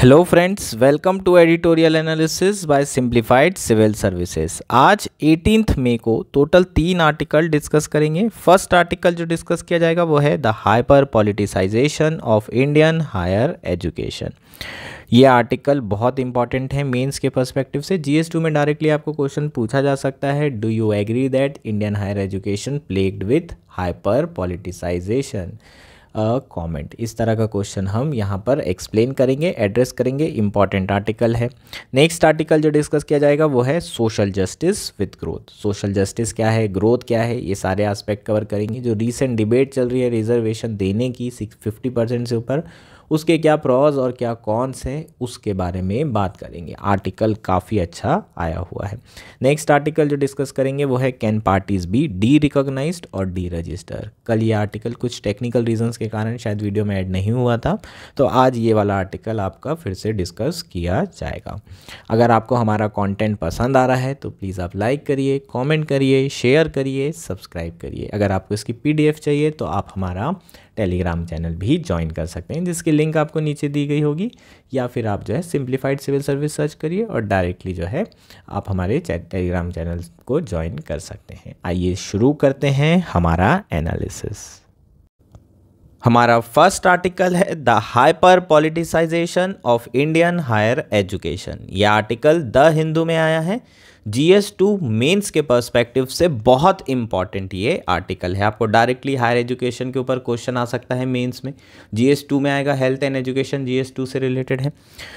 hello friends welcome to editorial analysis by simplified civil services आज eighteen मई को total तीन आर्टिकल डिस्कस करेंगे फर्स्ट आर्टिकल जो डिस्कस किया जाएगा वो है the hyper politicisation of Indian higher education ये आर्टिकल बहुत इंपॉर्टेंट है मेंस के पर्सपेक्टिव से जी टू में डायरेक्टली आपको क्वेश्चन पूछा जा सकता है do you agree that Indian higher education plagued with hyper politicisation comment इस तरह का क्वेश्चन हम यहाँ पर एक्सप्लेन करेंगे एड्रेस करेंगे इंपॉर्टेंट आर्टिकल है नेक्स्ट आर्टिकल जो डिस्कस किया जाएगा वो है social justice with growth social justice क्या है ग्रोथ क्या है ये सारे एस्पेक्ट कवर करेंगे जो रिसेंट डिबेट चल रही है रिजर्वेशन देने की सिक्स फिफ्टी परसेंट से ऊपर उसके क्या प्रॉज और क्या कॉन्स हैं उसके बारे में बात करेंगे आर्टिकल काफ़ी अच्छा आया हुआ है नेक्स्ट आर्टिकल जो डिस्कस करेंगे वो है can parties be derecognise और डी रजिस्टर कल ये आर्टिकल कुछ टेक्निकल रीजन के कारण शायद वीडियो में ऐड नहीं हुआ था तो आज ये वाला आर्टिकल आपका फिर से डिस्कस किया जाएगा अगर आपको हमारा कॉन्टेंट पसंद आ रहा है तो प्लीज़ आप लाइक करिए कॉमेंट करिए शेयर करिए सब्सक्राइब करिए अगर आपको इसकी पी चाहिए तो आप हमारा टेलीग्राम चैनल भी ज्वाइन कर सकते हैं जिसके लिंक आपको नीचे दी गई होगी या फिर आप जो है सिंप्लीफाइड सिविल सर्विस सर्च करिए और डायरेक्टली जो है आप हमारे टेलीग्राम चैनल को ज्वाइन कर सकते हैं आइए शुरू करते हैं हमारा एनालिसिस हमारा फर्स्ट आर्टिकल है the hyper politicisation of Indian higher education यह आर्टिकल द हिंदू में आया है जी एस टू मेन्स के पर्सपेक्टिव से बहुत इंपॉर्टेंट ये आर्टिकल है आपको डायरेक्टली हायर एजुकेशन के ऊपर क्वेश्चन आ सकता है मेन्स में जी एस टू में आएगा health and education G S two से रिलेटेड है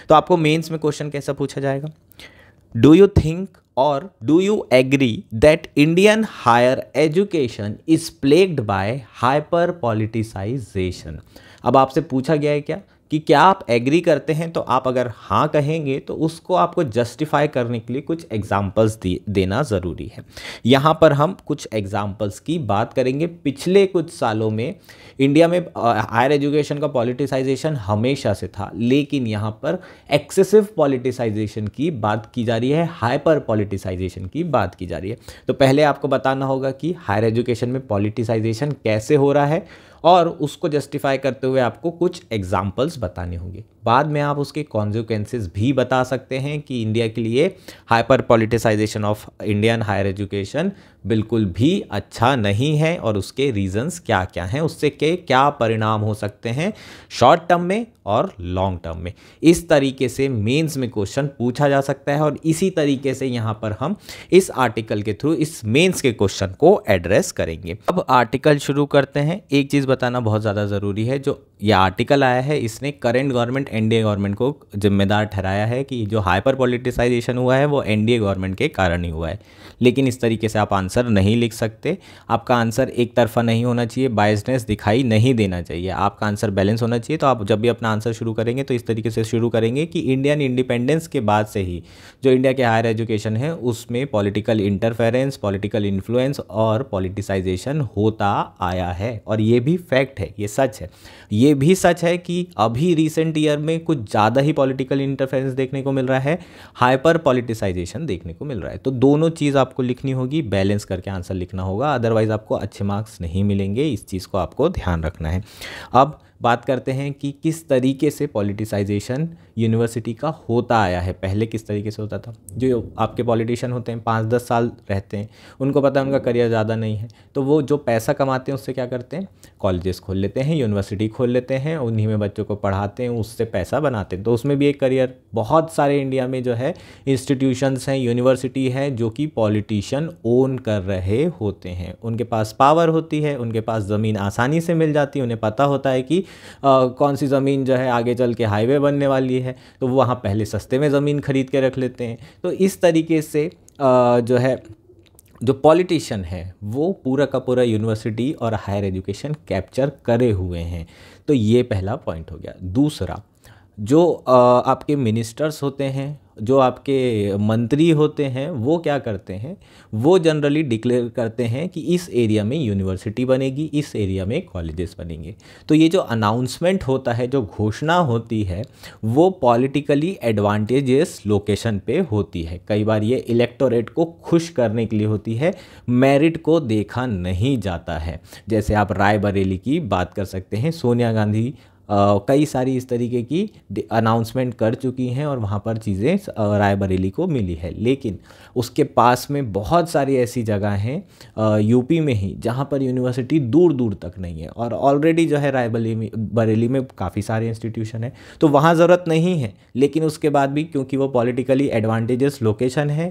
तो आपको मेन्स में क्वेश्चन कैसा पूछा जाएगा डू यू थिंक और do you agree that Indian higher education is plagued by hyper politicisation अब आपसे पूछा गया है क्या कि क्या आप एग्री करते हैं तो आप अगर हाँ कहेंगे तो उसको आपको जस्टिफाई करने के लिए कुछ एग्जाम्पल्स दे, देना ज़रूरी है यहाँ पर हम कुछ एग्जाम्पल्स की बात करेंगे पिछले कुछ सालों में इंडिया में हायर एजुकेशन का पॉलिटिसाइजेशन हमेशा से था लेकिन यहाँ पर एक्सेसिव पॉलिटिसाइजेशन की बात की जा रही है हाइपर पॉलिटिसाइजेशन की बात की जा रही है तो पहले आपको बताना होगा कि हायर एजुकेशन में पॉलिटिसाइजेशन कैसे हो रहा है और उसको जस्टिफाई करते हुए आपको कुछ एग्जाम्पल्स बताने होंगे बाद में आप उसके कॉन्सिक्वेंसेज भी बता सकते हैं कि इंडिया के लिए hyper politicisation of Indian higher education बिल्कुल भी अच्छा नहीं है और उसके रीजंस क्या क्या हैं उससे के क्या परिणाम हो सकते हैं शॉर्ट टर्म में और लॉन्ग टर्म में इस तरीके से मेंस में क्वेश्चन पूछा जा सकता है और इसी तरीके से यहाँ पर हम इस आर्टिकल के थ्रू इस मेंस के क्वेश्चन को एड्रेस करेंगे अब आर्टिकल शुरू करते हैं एक चीज़ बताना बहुत ज़्यादा ज़रूरी है जो ये आर्टिकल आया है इसने करेंट गवर्नमेंट एनडीए गवर्नमेंट को जिम्मेदार ठहराया है कि जो हाइपर पॉलिटिसाइजेशन हुआ है वो एनडीए गवर्नमेंट के कारण ही हुआ है लेकिन इस तरीके से आप आंसर नहीं लिख सकते आपका आंसर एक तरफा नहीं होना चाहिए बायसनेस दिखाई नहीं देना चाहिए आपका आंसर बैलेंस होना चाहिए तो आप जब भी अपना आंसर शुरू करेंगे तो इस तरीके से शुरू करेंगे कि इंडियन इंडिपेंडेंस के बाद से ही जो इंडिया के हायर एजुकेशन है उसमें पॉलिटिकल इंटरफेरेंस पॉलिटिकल इन्फ्लुएंस और पॉलिटिसाइजेशन होता आया है और ये भी फैक्ट है ये सच है ये भी सच है कि अभी रिसेंट ईयर में कुछ ज़्यादा ही पॉलिटिकल इंटरफेरेंस देखने को मिल रहा है हाइपर पॉलिटिसाइजेशन देखने को मिल रहा है तो दोनों चीज़ आपको लिखनी होगी बैलेंस करके आंसर लिखना होगा अदरवाइज़ आपको अच्छे मार्क्स नहीं मिलेंगे इस चीज़ को आपको ध्यान रखना है अब बात करते हैं कि किस तरीके से पॉलिटिसाइजेशन यूनिवर्सिटी का होता आया है पहले किस तरीके से होता था जो आपके पॉलिटिशियन होते हैं पाँच दस साल रहते हैं उनको पता है उनका करियर ज़्यादा नहीं है तो वो जो पैसा कमाते हैं उससे क्या करते हैं कॉलेजेस खोल लेते हैं यूनिवर्सिटी खोल लेते हैं उन्हीं में बच्चों को पढ़ाते हैं उससे पैसा बनाते हैं तो उसमें भी एक करियर बहुत सारे इंडिया में जो है इंस्टीट्यूशंस हैं यूनिवर्सिटी हैं जो कि पॉलिटिशियन ओन कर रहे होते हैं उनके पास पावर होती है उनके पास ज़मीन आसानी से मिल जाती है उन्हें पता होता है कि आ, कौन सी ज़मीन जो है आगे चल के हाईवे बनने वाली है तो वो वहाँ पहले सस्ते में ज़मीन ख़रीद के रख लेते हैं तो इस तरीके से आ, जो है जो पॉलिटिशियन है वो पूरा का पूरा यूनिवर्सिटी और हायर एजुकेशन कैप्चर करे हुए हैं तो ये पहला पॉइंट हो गया दूसरा जो आपके मिनिस्टर्स होते हैं जो आपके मंत्री होते हैं वो क्या करते हैं वो जनरली डिक्लेयर करते हैं कि इस एरिया में यूनिवर्सिटी बनेगी इस एरिया में कॉलेजेस बनेंगे तो ये जो अनाउंसमेंट होता है जो घोषणा होती है वो पॉलिटिकली एडवांटेजेस लोकेशन पे होती है कई बार ये इलेक्टोरेट को खुश करने के लिए होती है मेरिट को देखा नहीं जाता है जैसे आप रायबरेली की बात कर सकते हैं सोनिया गांधी कई सारी इस तरीके की अनाउंसमेंट कर चुकी हैं और वहाँ पर चीज़ें रायबरेली को मिली है लेकिन उसके पास में बहुत सारी ऐसी जगह हैं यूपी में ही जहाँ पर यूनिवर्सिटी दूर दूर तक नहीं है और ऑलरेडी जो है रायबरेली में बरेली में काफ़ी सारे इंस्टीट्यूशन हैं तो वहाँ ज़रूरत नहीं है लेकिन उसके बाद भी क्योंकि वो पॉलिटिकली एडवांटेजेस लोकेशन है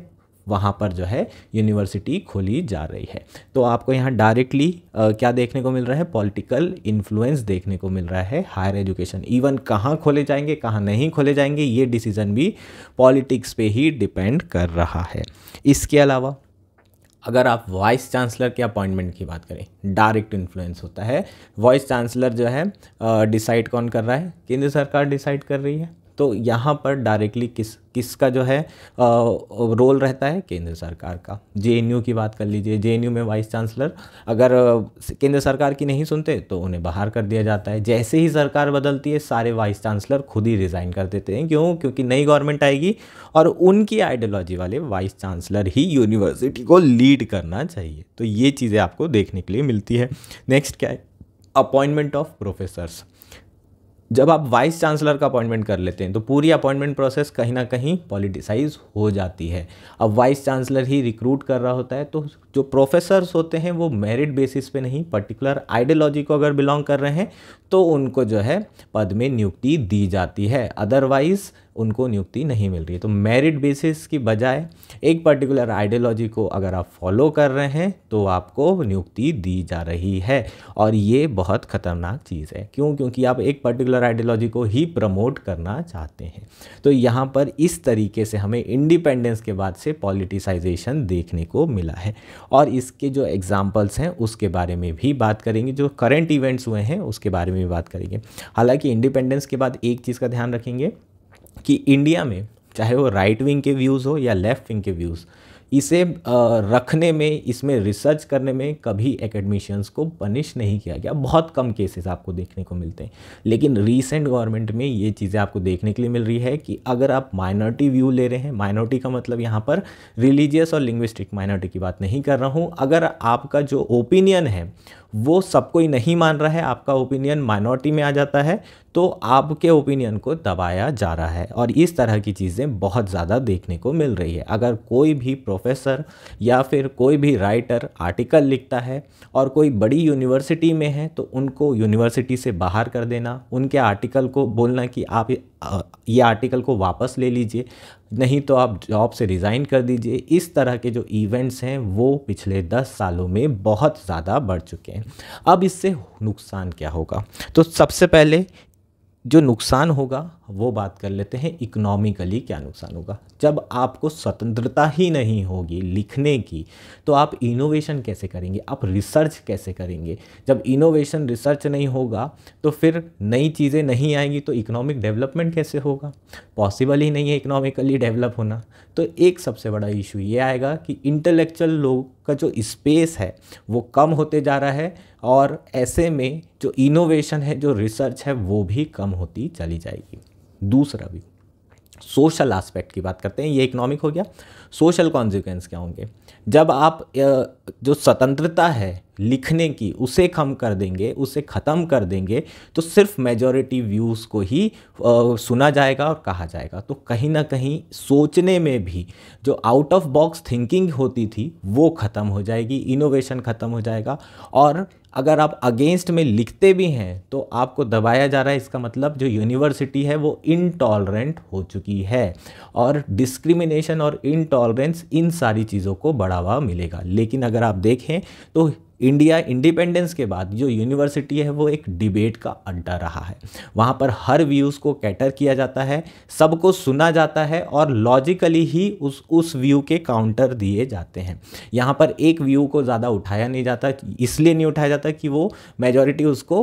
वहाँ पर जो है यूनिवर्सिटी खोली जा रही है तो आपको यहाँ डायरेक्टली क्या देखने को मिल रहा है पॉलिटिकल इन्फ्लुएंस देखने को मिल रहा है हायर एजुकेशन इवन कहाँ खोले जाएंगे कहाँ नहीं खोले जाएंगे ये डिसीज़न भी पॉलिटिक्स पे ही डिपेंड कर रहा है इसके अलावा अगर आप वाइस चांसलर के अपॉइंटमेंट की बात करें डायरेक्ट इन्फ्लुएंस होता है वाइस चांसलर जो है डिसाइड कौन कर रहा है केंद्र सरकार डिसाइड कर रही है तो यहाँ पर डायरेक्टली किस किसका जो है रोल रहता है केंद्र सरकार का जे की बात कर लीजिए जे में वाइस चांसलर अगर केंद्र सरकार की नहीं सुनते तो उन्हें बाहर कर दिया जाता है जैसे ही सरकार बदलती है सारे वाइस चांसलर खुद ही रिज़ाइन कर देते हैं क्यों क्योंकि नई गवर्नमेंट आएगी और उनकी आइडियोलॉजी वाले वाइस चांसलर ही यूनिवर्सिटी को लीड करना चाहिए तो ये चीज़ें आपको देखने के लिए मिलती है नेक्स्ट क्या है अपॉइंटमेंट ऑफ प्रोफेसर्स जब आप वाइस चांसलर का अपॉइंटमेंट कर लेते हैं तो पूरी अपॉइंटमेंट प्रोसेस कहीं ना कहीं पॉलिटिसाइज हो जाती है अब वाइस चांसलर ही रिक्रूट कर रहा होता है तो जो प्रोफेसर्स होते हैं वो मेरिट बेसिस पे नहीं पर्टिकुलर आइडियोलॉजी को अगर बिलोंग कर रहे हैं तो उनको जो है पद में नियुक्ति दी जाती है अदरवाइज़ उनको नियुक्ति नहीं मिल रही है तो मेरिट बेसिस की बजाय एक पर्टिकुलर आइडियोलॉजी को अगर आप फॉलो कर रहे हैं तो आपको नियुक्ति दी जा रही है और ये बहुत ख़तरनाक चीज़ है क्यों क्योंकि आप एक पर्टिकुलर आइडियोलॉजी को ही प्रमोट करना चाहते हैं तो यहाँ पर इस तरीके से हमें इंडिपेंडेंस के बाद से पॉलिटिसाइजेशन देखने को मिला है और इसके जो एग्ज़ाम्पल्स हैं उसके बारे में भी बात करेंगे जो करेंट इवेंट्स हुए हैं उसके बारे में में बात करेंगे हालांकि इंडिपेंडेंस के बाद एक चीज़ का ध्यान रखेंगे कि इंडिया में चाहे वो राइट विंग के व्यूज़ हो या लेफ्ट विंग के व्यूज़ इसे रखने में इसमें रिसर्च करने में कभी एकेडमिशियंस को पनिश नहीं किया गया बहुत कम केसेस आपको देखने को मिलते हैं लेकिन रीसेंट गवर्नमेंट में ये चीज़ें आपको देखने के लिए मिल रही है कि अगर आप माइनॉरिटी व्यू ले रहे हैं माइनॉरिटी का मतलब यहाँ पर रिलीजियस और लिंग्विस्टिक माइनॉरिटी की बात नहीं कर रहा हूँ अगर आपका जो ओपिनियन है वो सब कोई नहीं मान रहा है आपका ओपिनियन माइनॉरिटी में आ जाता है तो आपके ओपिनियन को दबाया जा रहा है और इस तरह की चीज़ें बहुत ज़्यादा देखने को मिल रही है अगर कोई भी प्रोफेसर या फिर कोई भी राइटर आर्टिकल लिखता है और कोई बड़ी यूनिवर्सिटी में है तो उनको यूनिवर्सिटी से बाहर कर देना उनके आर्टिकल को बोलना कि आप ये आर्टिकल को वापस ले लीजिए नहीं तो आप जॉब से रिज़ाइन कर दीजिए इस तरह के जो इवेंट्स हैं वो पिछले दस सालों में बहुत ज़्यादा बढ़ चुके हैं अब इससे नुकसान क्या होगा तो सबसे पहले जो नुकसान होगा वो बात कर लेते हैं इकोनॉमिकली क्या नुकसान होगा जब आपको स्वतंत्रता ही नहीं होगी लिखने की तो आप इनोवेशन कैसे करेंगे आप रिसर्च कैसे करेंगे जब इनोवेशन रिसर्च नहीं होगा तो फिर नई चीज़ें नहीं आएंगी तो इकोनॉमिक डेवलपमेंट कैसे होगा पॉसिबल ही नहीं है इकोनॉमिकली डेवलप होना तो एक सबसे बड़ा इशू ये आएगा कि इंटेलेक्चुअल लोग का जो स्पेस है वो कम होते जा रहा है और ऐसे में जो इनोवेशन है जो रिसर्च है वो भी कम होती चली जाएगी दूसरा व्यू सोशल एस्पेक्ट की बात करते हैं ये इकोनॉमिक हो गया सोशल कॉन्सिक्वेंस क्या होंगे जब आप जो स्वतंत्रता है लिखने की उसे कम कर देंगे उसे ख़त्म कर देंगे तो सिर्फ मेजॉरिटी व्यूज़ को ही सुना जाएगा और कहा जाएगा तो कहीं ना कहीं सोचने में भी जो आउट ऑफ बॉक्स थिंकिंग होती थी वो ख़त्म हो जाएगी इनोवेशन ख़त्म हो जाएगा और अगर आप अगेंस्ट में लिखते भी हैं तो आपको दबाया जा रहा है इसका मतलब जो यूनिवर्सिटी है वो इनटॉलरेंट हो चुकी है और डिस्क्रिमिनेशन और इनटॉलरेंस इन सारी चीज़ों को बढ़ावा मिलेगा लेकिन अगर आप देखें तो इंडिया इंडिपेंडेंस के बाद जो यूनिवर्सिटी है वो एक डिबेट का अड्डा रहा है वहाँ पर हर व्यूज़ को कैटर किया जाता है सबको सुना जाता है और लॉजिकली ही उस उस व्यू के काउंटर दिए जाते हैं यहाँ पर एक व्यू को ज़्यादा उठाया नहीं जाता इसलिए नहीं उठाया जाता कि वो मेजोरिटी उसको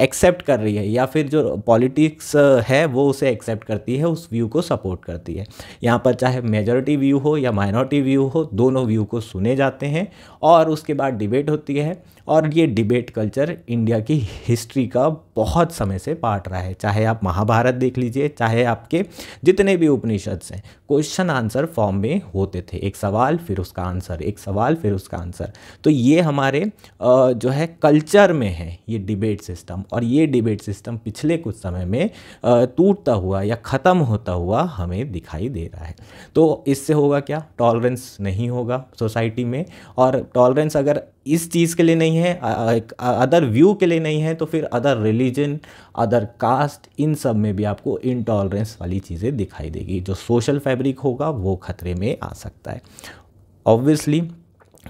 एक्सेप्ट कर रही है या फिर जो पॉलिटिक्स है वो उसे एक्सेप्ट करती है उस व्यू को सपोर्ट करती है यहाँ पर चाहे मेजोरिटी व्यू हो या माइनॉरिटी व्यू हो दोनों व्यू को सुने जाते हैं और उसके बाद डिबेट होती लिए है और ये डिबेट कल्चर इंडिया की हिस्ट्री का बहुत समय से पाट रहा है चाहे आप महाभारत देख लीजिए चाहे आपके जितने भी उपनिषद्स हैं क्वेश्चन आंसर फॉर्म में होते थे एक सवाल फिर उसका आंसर एक सवाल फिर उसका आंसर तो ये हमारे जो है कल्चर में है ये डिबेट सिस्टम और ये डिबेट सिस्टम पिछले कुछ समय में टूटता हुआ या ख़त्म होता हुआ हमें दिखाई दे रहा है तो इससे होगा क्या टॉलरेंस नहीं होगा सोसाइटी में और टॉलरेंस अगर इस चीज़ के लिए नहीं है अदर व्यू के लिए नहीं है तो फिर other release religion other caste इन सब में भी आपको इनटॉलरेंस वाली चीज़ें दिखाई देगी जो सोशल फैब्रिक होगा वो खतरे में आ सकता है ऑब्वियसली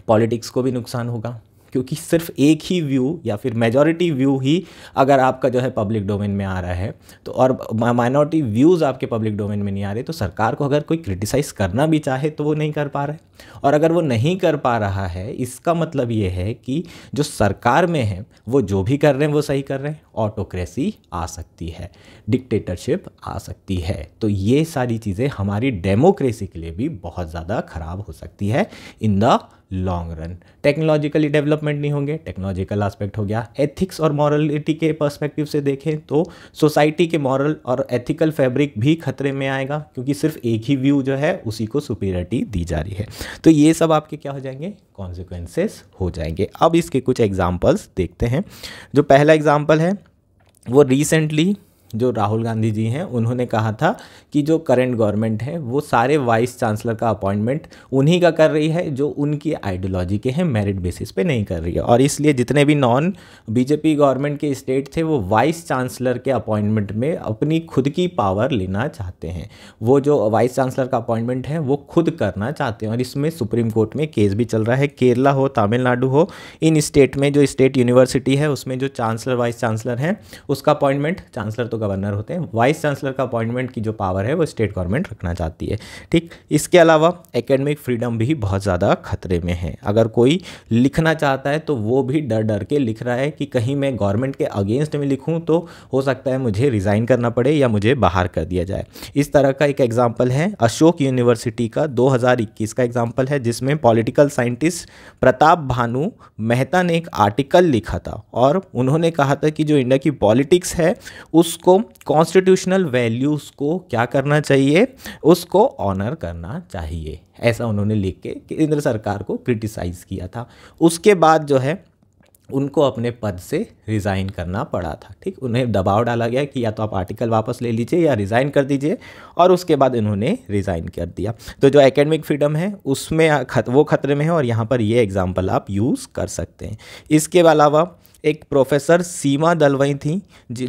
पॉलिटिक्स को भी नुकसान होगा क्योंकि सिर्फ एक ही व्यू या फिर मेजॉरिटी व्यू ही अगर आपका जो है पब्लिक डोमेन में आ रहा है तो और माइनॉरिटी व्यूज़ आपके पब्लिक डोमेन में नहीं आ रहे तो सरकार को अगर कोई क्रिटिसाइज़ करना भी चाहे तो वो नहीं कर पा रहा है और अगर वो नहीं कर पा रहा है इसका मतलब ये है कि जो सरकार में है वो जो भी कर रहे हैं वो सही कर रहे हैं ऑटोक्रेसी आ सकती है डिक्टेटरशिप आ सकती है तो ये सारी चीज़ें हमारी डेमोक्रेसी के लिए भी बहुत ज़्यादा ख़राब हो सकती है in the long run technologically development नहीं होंगे टेक्नोलॉजिकल एस्पेक्ट हो गया एथिक्स और मॉरलिटी के पर्सपेक्टिव से देखें तो सोसाइटी के मॉरल और एथिकल फैब्रिक भी खतरे में आएगा क्योंकि सिर्फ एक ही व्यू जो है उसी को सुपीरियरिटी दी जा रही है तो ये सब आपके क्या हो जाएंगे कॉन्सिक्वेंसेस हो जाएंगे अब इसके कुछ एग्जाम्पल्स देखते हैं जो पहला एग्जाम्पल है वो रिसेंटली जो राहुल गांधी जी हैं उन्होंने कहा था कि जो करंट गवर्नमेंट है वो सारे वाइस चांसलर का अपॉइंटमेंट उन्हीं का कर रही है जो उनकी आइडियोलॉजी के हैं मेरिट बेसिस पे नहीं कर रही है और इसलिए जितने भी नॉन बीजेपी गवर्नमेंट के स्टेट थे वो वाइस चांसलर के अपॉइंटमेंट में अपनी खुद की पावर लेना चाहते हैं वो जो वाइस चांसलर का अपॉइंटमेंट है वो खुद करना चाहते हैं और इसमें सुप्रीम कोर्ट में केस भी चल रहा है केरला हो तमिलनाडु हो इन स्टेट में जो स्टेट यूनिवर्सिटी है उसमें जो चांसलर वाइस चांसलर हैं उसका अपॉइंटमेंट चांसलर तो गवर्नर होते हैं वाइस चांसलर का अपॉइंटमेंट की जो पावर है वो स्टेट गवर्नमेंट रखना चाहती है ठीक इसके अलावा एकेडमिक फ्रीडम भी बहुत ज़्यादा खतरे में है अगर कोई लिखना चाहता है तो वो भी डर डर के लिख रहा है कि कहीं मैं गवर्नमेंट के अगेंस्ट में लिखूँ तो हो सकता है मुझे रिज़ाइन करना पड़े या मुझे बाहर कर दिया जाए इस तरह का एक एग्ज़ाम्पल है अशोक यूनिवर्सिटी का दो का एग्ज़ाम्पल है जिसमें पॉलिटिकल साइंटिस्ट प्रताप भानु मेहता ने एक आर्टिकल लिखा था और उन्होंने कहा था कि जो इंडिया की पॉलिटिक्स है उसको उसको कॉन्स्टिट्यूशनल वैल्यूज़ को क्या करना चाहिए उसको ऑनर करना चाहिए ऐसा उन्होंने लिख के केंद्र सरकार को क्रिटिसाइज़ किया था उसके बाद जो है उनको अपने पद से रिज़ाइन करना पड़ा था ठीक उन्हें दबाव डाला गया कि या तो आप आर्टिकल वापस ले लीजिए या रिज़ाइन कर दीजिए और उसके बाद इन्होंने रिज़ाइन कर दिया तो जो एकेडमिक फ्रीडम है उसमें खत, वो खतरे में है और यहाँ पर ये एग्ज़ाम्पल आप यूज़ कर सकते हैं इसके अलावा एक प्रोफेसर सीमा दलवई थी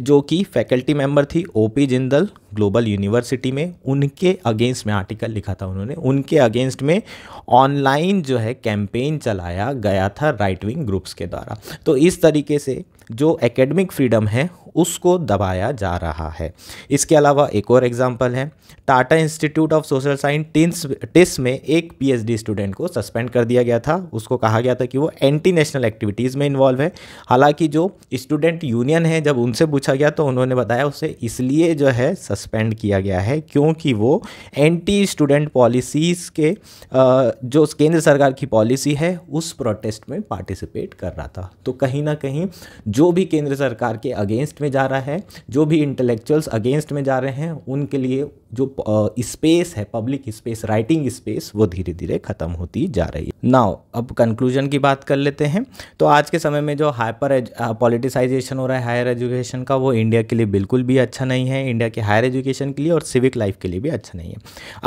जो कि फैकल्टी मेंबर थी ओपी जिंदल ग्लोबल यूनिवर्सिटी में उनके अगेंस्ट में आर्टिकल लिखा था उन्होंने उनके अगेंस्ट में ऑनलाइन जो है कैंपेन चलाया गया था राइट विंग ग्रुप्स के द्वारा तो इस तरीके से जो एकेडमिक फ्रीडम है उसको दबाया जा रहा है इसके अलावा एक और एग्जांपल है Tata institute of social science TISS में एक पीएचडी स्टूडेंट को सस्पेंड कर दिया गया था उसको कहा गया था कि वो एंटी नेशनल एक्टिविटीज़ में इन्वॉल्व है हालांकि जो स्टूडेंट यूनियन है जब उनसे पूछा गया तो उन्होंने बताया उसे इसलिए जो है सस्पेंड किया गया है क्योंकि वो एंटी स्टूडेंट पॉलिसीज़ के जो केंद्र सरकार की पॉलिसी है उस प्रोटेस्ट में पार्टिसिपेट कर रहा था तो कहीं ना कहीं जो भी केंद्र सरकार के अगेंस्ट में जा रहा है जो भी इंटेलेक्चुअल्स अगेंस्ट में जा रहे हैं उनके लिए जो स्पेस है पब्लिक स्पेस राइटिंग स्पेस वो धीरे धीरे ख़त्म होती जा रही है नाव अब कंक्लूजन की बात कर लेते हैं तो आज के समय में जो हाइपर पॉलिटिसाइजेशन हो रहा है हायर एजुकेशन का वो इंडिया के लिए बिल्कुल भी अच्छा नहीं है इंडिया के हायर एजुकेशन के लिए और सिविक लाइफ के लिए भी अच्छा नहीं है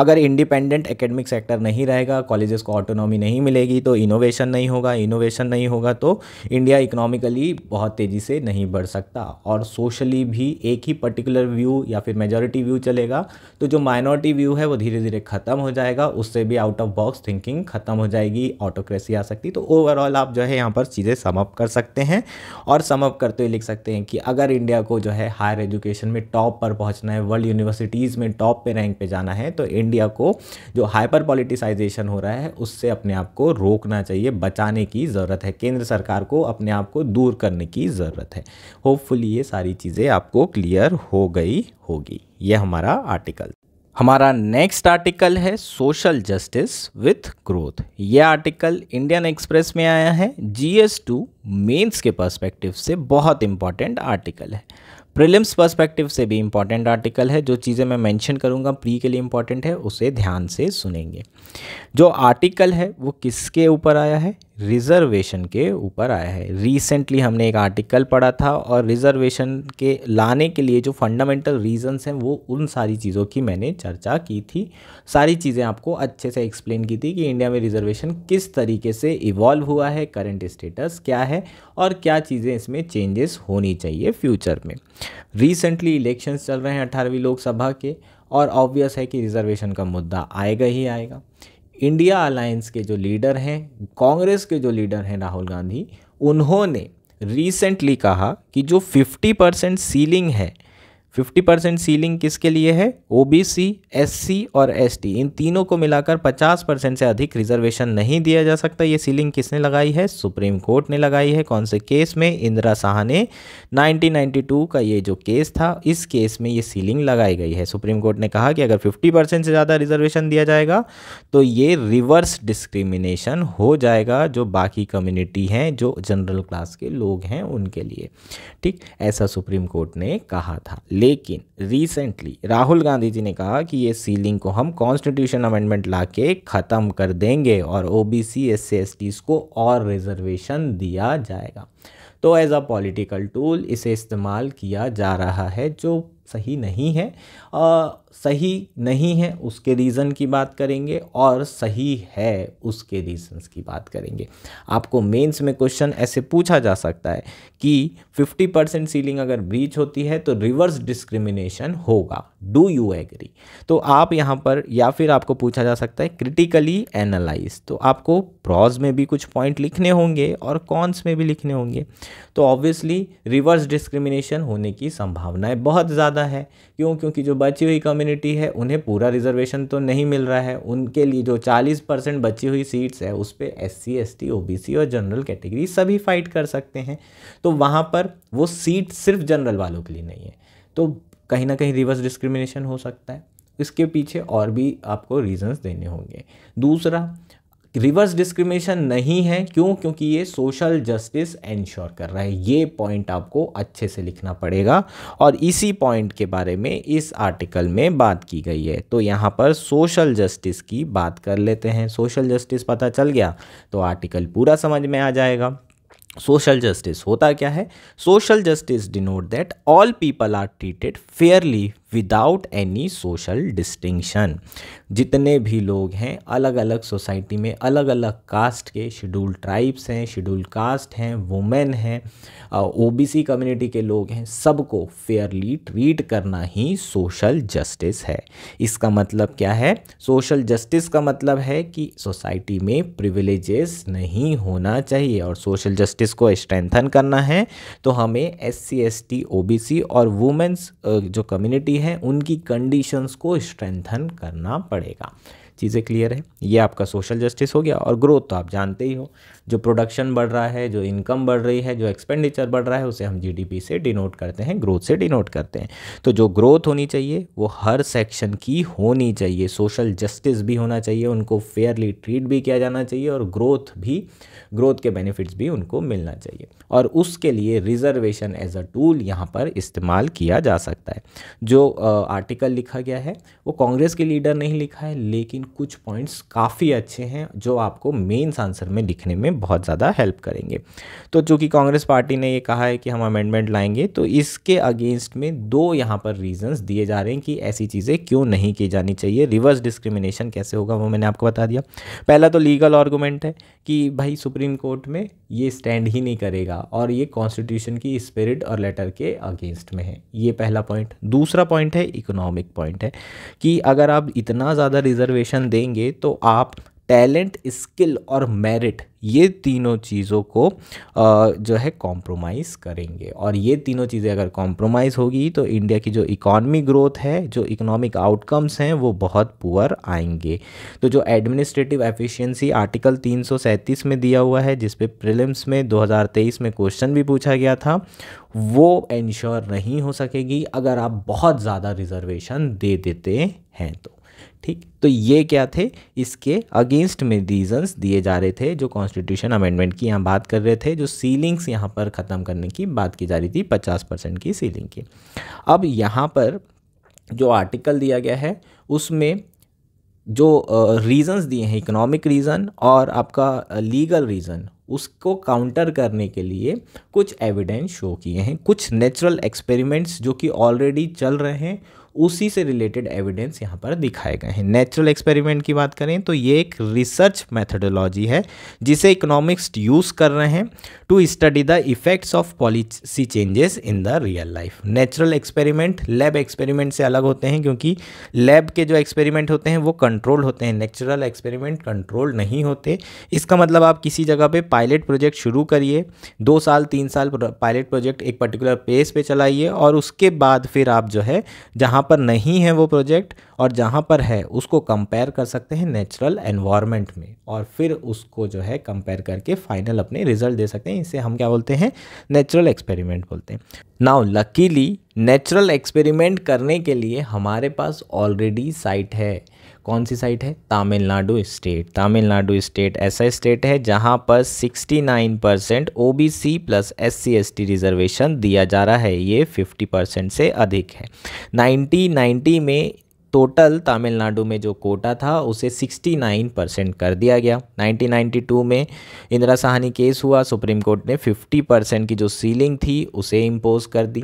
अगर इंडिपेंडेंट एकेडमिक सेक्टर नहीं रहेगा कॉलेजेस को ऑटोनॉमी नहीं मिलेगी तो इनोवेशन नहीं होगा इनोवेशन नहीं होगा तो इंडिया इकोनॉमिकली बहुत तेज़ी से नहीं बढ़ सकता और सोशली भी एक ही पर्टिकुलर व्यू या फिर मेजोरिटी व्यू चलेगा तो जो माइनॉरिटी व्यू है वो धीरे धीरे खत्म हो जाएगा उससे भी आउट ऑफ बॉक्स थिंकिंग खत्म हो जाएगी ऑटोक्रेसी आ सकती तो ओवरऑल आप जो है यहाँ पर चीज़ें समअप कर सकते हैं और समअप करते हुए लिख सकते हैं कि अगर इंडिया को जो है हायर एजुकेशन में टॉप पर पहुँचना है वर्ल्ड यूनिवर्सिटीज़ में टॉप पे रैंक पे जाना है तो इंडिया को जो हाइपर पॉलिटिसाइजेशन हो रहा है उससे अपने आप को रोकना चाहिए बचाने की ज़रूरत है केंद्र सरकार को अपने आप को दूर करने की ज़रूरत है होपफुली ये सारी चीज़ें आपको क्लियर हो गई होगी यह हमारा आर्टिकल हमारा नेक्स्ट आर्टिकल है सोशल जस्टिस विथ ग्रोथ ये आर्टिकल इंडियन एक्सप्रेस में आया है जीएस टू मेन्स के पर्सपेक्टिव से बहुत इंपॉर्टेंट आर्टिकल है प्रिलिम्स पर्सपेक्टिव से भी इम्पॉर्टेंट आर्टिकल है जो चीज़ें मैं मेंशन करूँगा प्री के लिए इम्पॉर्टेंट है उसे ध्यान से सुनेंगे जो आर्टिकल है वो किसके ऊपर आया है रिजर्वेशन के ऊपर आया है रिसेंटली हमने एक आर्टिकल पढ़ा था और रिजर्वेशन के लाने के लिए जो फंडामेंटल रीजंस हैं वो उन सारी चीज़ों की मैंने चर्चा की थी सारी चीज़ें आपको अच्छे से एक्सप्लेन की थी कि इंडिया में रिजर्वेशन किस तरीके से इवॉल्व हुआ है करंट स्टेटस क्या है और क्या चीज़ें इसमें चेंजेस होनी चाहिए फ्यूचर में रिसेंटली इलेक्शंस चल रहे हैं अठारहवीं लोकसभा के और ऑब्वियस है कि रिजर्वेशन का मुद्दा आएगा ही आएगा इंडिया अलायंस के जो लीडर हैं कांग्रेस के जो लीडर हैं राहुल गांधी उन्होंने रिसेंटली कहा कि जो 50 परसेंट सीलिंग है फिफ्टी परसेंट सीलिंग किसके लिए है ओबीसी एससी और एसटी इन तीनों को मिलाकर पचास परसेंट से अधिक रिजर्वेशन नहीं दिया जा सकता ये सीलिंग किसने लगाई है सुप्रीम कोर्ट ने लगाई है कौन से केस में इंदिरा शाह ने 1992 का ये जो केस था इस केस में ये सीलिंग लगाई गई है सुप्रीम कोर्ट ने कहा कि अगर फिफ्टी परसेंट से ज़्यादा रिजर्वेशन दिया जाएगा तो ये रिवर्स डिस्क्रिमिनेशन हो जाएगा जो बाकी कम्युनिटी हैं जो जनरल क्लास के लोग हैं उनके लिए ठीक ऐसा सुप्रीम कोर्ट ने कहा था लेकिन रिसेंटली राहुल गांधी जी ने कहा कि ये सीलिंग को हम कॉन्स्टिट्यूशन अमेंडमेंट ला के ख़त्म कर देंगे और O B C S C S T को और रिजर्वेशन दिया जाएगा तो एज अ पॉलिटिकल टूल इसे इस्तेमाल किया जा रहा है जो सही नहीं है आ, सही नहीं है उसके रीज़न की बात करेंगे और सही है उसके रीजंस की बात करेंगे आपको मेंस में क्वेश्चन ऐसे पूछा जा सकता है कि 50 परसेंट सीलिंग अगर ब्रीच होती है तो रिवर्स डिस्क्रिमिनेशन होगा डू यू एग्री तो आप यहां पर या फिर आपको पूछा जा सकता है क्रिटिकली एनालाइज तो आपको प्रॉज में भी कुछ पॉइंट लिखने होंगे और कॉन्स में भी लिखने होंगे तो ऑब्वियसली रिवर्स डिस्क्रिमिनेशन होने की संभावनाएँ बहुत ज़्यादा ज़्यादा है क्यों क्योंकि जो बची हुई कम्युनिटी है उन्हें पूरा रिजर्वेशन तो नहीं मिल रहा है उनके लिए जो 40 परसेंट बची हुई सीट्स है उस पर S C S T O B C और जनरल कैटेगरी सभी फाइट कर सकते हैं तो वहाँ पर वो सीट सिर्फ जनरल वालों के लिए नहीं है तो कहीं ना कहीं रिवर्स डिस्क्रिमिनेशन हो सकता है इसके पीछे और भी आपको रीजंस देने होंगे दूसरा रिवर्स डिस्क्रिमिनेशन नहीं है क्यों क्योंकि ये सोशल जस्टिस एंश्योर कर रहा है ये पॉइंट आपको अच्छे से लिखना पड़ेगा और इसी पॉइंट के बारे में इस आर्टिकल में बात की गई है तो यहाँ पर सोशल जस्टिस की बात कर लेते हैं सोशल जस्टिस पता चल गया तो आर्टिकल पूरा समझ में आ जाएगा सोशल जस्टिस होता क्या है social justice denote that all people are treated fairly without any social distinction जितने भी लोग हैं अलग अलग सोसाइटी में अलग अलग कास्ट के शेड्यूल ट्राइब्स हैं शेड्यूल कास्ट हैं वुमेन हैं ओबीसी कम्युनिटी के लोग हैं सबको फेयरली ट्रीट करना ही सोशल जस्टिस है इसका मतलब क्या है सोशल जस्टिस का मतलब है कि सोसाइटी में प्रिविलेजेस नहीं होना चाहिए और सोशल जस्टिस को स्ट्रेंथन करना है तो हमें S C S T O B C और वुमेंस जो कम्युनिटी हैं उनकी कंडीशंस को स्ट्रेंथन करना पड़ेगा चीज़ें क्लियर है ये आपका सोशल जस्टिस हो गया और ग्रोथ तो आप जानते ही हो जो प्रोडक्शन बढ़ रहा है जो इनकम बढ़ रही है जो एक्सपेंडिचर बढ़ रहा है उसे हम जीडीपी से डिनोट करते हैं ग्रोथ से डिनोट करते हैं तो जो ग्रोथ होनी चाहिए वो हर सेक्शन की होनी चाहिए सोशल जस्टिस भी होना चाहिए उनको फेयरली ट्रीट भी किया जाना चाहिए और ग्रोथ भी ग्रोथ के बेनिफिट्स भी उनको मिलना चाहिए और उसके लिए रिजर्वेशन एज अ टूल यहाँ पर इस्तेमाल किया जा सकता है जो आर्टिकल लिखा गया है वो कांग्रेस के लीडर नहीं लिखा है लेकिन कुछ पॉइंट्स काफ़ी अच्छे हैं जो आपको मेन्स आंसर में लिखने में में बहुत ज़्यादा हेल्प करेंगे तो चूँकि कांग्रेस पार्टी ने ये कहा है कि हम अमेंडमेंट लाएंगे तो इसके अगेंस्ट में दो यहाँ पर रीजंस दिए जा रहे हैं कि ऐसी चीज़ें क्यों नहीं की जानी चाहिए रिवर्स डिस्क्रिमिनेशन कैसे होगा वो मैंने आपको बता दिया पहला तो लीगल आर्गूमेंट है कि भाई सुप्रीम कोर्ट में ये स्टैंड ही नहीं करेगा और ये कॉन्स्टिट्यूशन की स्पिरिट और लेटर के अगेंस्ट में है ये पहला पॉइंट दूसरा पॉइंट है इकोनॉमिक पॉइंट है कि अगर आप इतना ज़्यादा रिजर्वेशन देंगे तो आप टैलेंट स्किल और मेरिट ये तीनों चीज़ों को जो है कॉम्प्रोमाइज़ करेंगे और ये तीनों चीज़ें अगर कॉम्प्रोमाइज़ होगी तो इंडिया की जो इकॉनमी ग्रोथ है जो इकोनॉमिक आउटकम्स हैं वो बहुत पुअर आएंगे तो जो एडमिनिस्ट्रेटिव एफिशिएंसी आर्टिकल 337 में दिया हुआ है जिसपे प्रिलिम्स में 2023 में क्वेश्चन भी पूछा गया था वो इंश्योर नहीं हो सकेगी अगर आप बहुत ज़्यादा रिजर्वेशन दे देते हैं तो ठीक तो ये क्या थे इसके अगेंस्ट में रीजन्स दिए जा रहे थे जो कॉन्स्टिट्यूशन अमेंडमेंट की यहाँ बात कर रहे थे जो सीलिंग्स यहाँ पर ख़त्म करने की बात की जा रही थी पचास परसेंट की सीलिंग की अब यहाँ पर जो आर्टिकल दिया गया है उसमें जो रीज़न्स दिए हैं इकोनॉमिक रीज़न और आपका लीगल रीज़न उसको काउंटर करने के लिए कुछ एविडेंस शो किए हैं कुछ नेचुरल एक्सपेरिमेंट्स जो कि ऑलरेडी चल रहे हैं उसी से रिलेटेड एविडेंस यहाँ पर दिखाए गए हैं नेचुरल एक्सपेरिमेंट की बात करें तो ये एक रिसर्च मैथडोलॉजी है जिसे इकोनॉमिक्स यूज़ कर रहे हैं to study the effects of policy changes in the real life natural experiment lab experiment से अलग होते हैं क्योंकि लैब के जो एक्सपेरिमेंट होते हैं वो कंट्रोल होते हैं नेचुरल एक्सपेरिमेंट कंट्रोल नहीं होते इसका मतलब आप किसी जगह पर पायलट प्रोजेक्ट शुरू करिए दो साल तीन साल पायलट प्रोजेक्ट एक पर्टिकुलर पेस पे चलाइए और उसके बाद फिर आप जो है जहाँ जहाँ पर नहीं है वो प्रोजेक्ट और जहाँ पर है उसको कंपेयर कर सकते हैं नेचुरल एनवायरनमेंट में और फिर उसको जो है कंपेयर करके फाइनल अपने रिजल्ट दे सकते हैं इसे हम क्या बोलते हैं नेचुरल एक्सपेरिमेंट बोलते हैं नाउ लकीली नेचुरल एक्सपेरिमेंट करने के लिए हमारे पास ऑलरेडी साइट है कौन सी साइट है तमिलनाडु स्टेट तमिलनाडु स्टेट ऐसा स्टेट है जहाँ पर 69 percent O plus S C reservation दिया जा रहा है ये 50 परसेंट से अधिक है 1990 में टोटल तमिलनाडु में जो कोटा था उसे 69 परसेंट कर दिया गया 1992 में इंदिरा साहनी केस हुआ सुप्रीम कोर्ट ने 50 परसेंट की जो सीलिंग थी उसे इम्पोज कर दी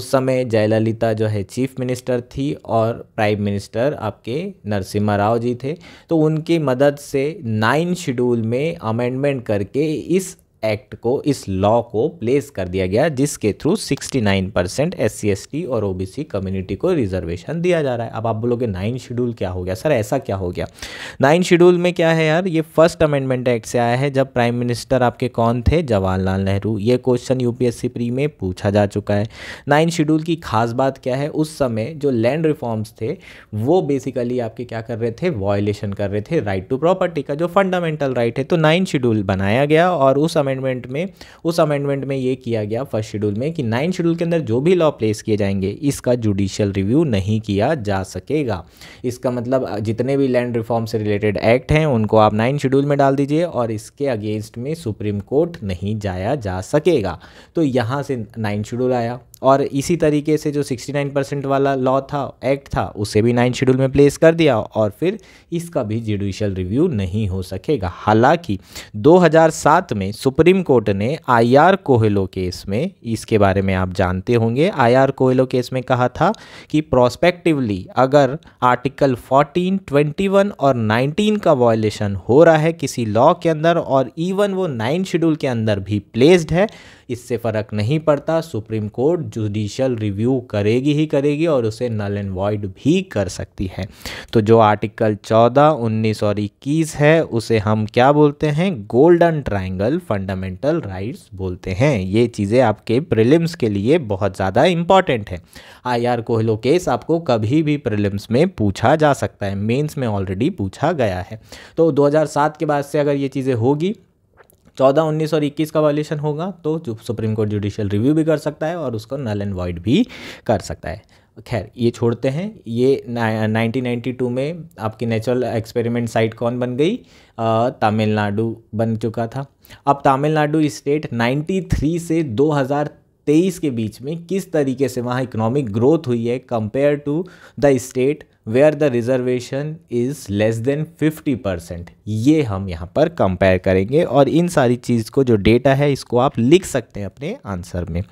उस समय जयललिता जो है चीफ मिनिस्टर थी और प्राइम मिनिस्टर आपके नरसिम्हा राव जी थे तो उनकी मदद से नाइन शेड्यूल में अमेंडमेंट करके इस एक्ट को इस लॉ को प्लेस कर दिया गया जिसके थ्रू 69 परसेंट एस सी और ओबीसी कम्युनिटी को रिजर्वेशन दिया जा रहा है अब आप बोलोगे नाइन शेड्यूल क्या हो गया सर ऐसा क्या हो गया नाइन शेड्यूल में क्या है यार ये फर्स्ट अमेंडमेंट एक्ट से आया है जब प्राइम मिनिस्टर आपके कौन थे जवाहरलाल नेहरू ये क्वेश्चन यूपीएससी प्री में पूछा जा चुका है नाइन शेड्यूल की खास बात क्या है उस समय जो लैंड रिफॉर्म्स थे वो बेसिकली आपके क्या कर रहे थे वॉयलेशन कर रहे थे राइट टू प्रॉपर्टी का जो फंडामेंटल राइट है तो नाइन शेड्यूल बनाया गया और उस अमेंडमेंट में उस अमेंडमेंट में ये किया गया फर्स्ट शेड्यूल में कि नाइन शेड्यूल के अंदर जो भी लॉ प्लेस किए जाएंगे इसका जुडिशियल रिव्यू नहीं किया जा सकेगा इसका मतलब जितने भी लैंड रिफॉर्म से रिलेटेड एक्ट हैं उनको आप नाइन शेड्यूल में डाल दीजिए और इसके अगेंस्ट में सुप्रीम कोर्ट नहीं जाया जा सकेगा तो यहाँ से नाइन शेड्यूल आया और इसी तरीके से जो 69 परसेंट वाला लॉ था एक्ट था उसे भी नाइन शेड्यूल में प्लेस कर दिया और फिर इसका भी जुडिशल रिव्यू नहीं हो सकेगा हालांकि 2007 में सुप्रीम कोर्ट ने आईआर कोहेलो केस में इसके बारे में आप जानते होंगे आईआर कोहेलो केस में कहा था कि प्रोस्पेक्टिवली अगर आर्टिकल 14, 21 और 19 का वॉयलेशन हो रहा है किसी लॉ के अंदर और इवन वो नाइन शेड्यूल के अंदर भी प्लेस्ड है इससे फ़र्क नहीं पड़ता सुप्रीम कोर्ट जुडिशल रिव्यू करेगी ही करेगी और उसे नल एंड वॉइड भी कर सकती है तो जो आर्टिकल चौदह उन्नीस और इक्कीस है उसे हम क्या बोलते हैं गोल्डन ट्राइंगल फंडामेंटल राइट्स बोलते हैं ये चीज़ें आपके प्रिलिम्स के लिए बहुत ज़्यादा इंपॉर्टेंट है आई आर कोहलो केस आपको कभी भी प्रिलिम्स में पूछा जा सकता है मेन्स में ऑलरेडी पूछा गया है तो 2007 के बाद से अगर ये चीज़ें होगी चौदह उन्नीस और इक्कीस का वायलेशन होगा तो सुप्रीम कोर्ट जुडिशियल रिव्यू भी कर सकता है और उसको नल एंड वॉइड भी कर सकता है खैर ये छोड़ते हैं ये 1992 में आपकी नेचुरल एक्सपेरिमेंट साइट कौन बन गई तमिलनाडु बन चुका था अब तमिलनाडु स्टेट 93 से हजार तेईस के बीच में किस तरीके से वहाँ इकोनॉमिक ग्रोथ हुई है compare to the state where the reservation is less than 50 percent ये हम यहाँ पर कंपेयर करेंगे और इन सारी चीज़ को जो डेटा है इसको आप लिख सकते हैं अपने आंसर में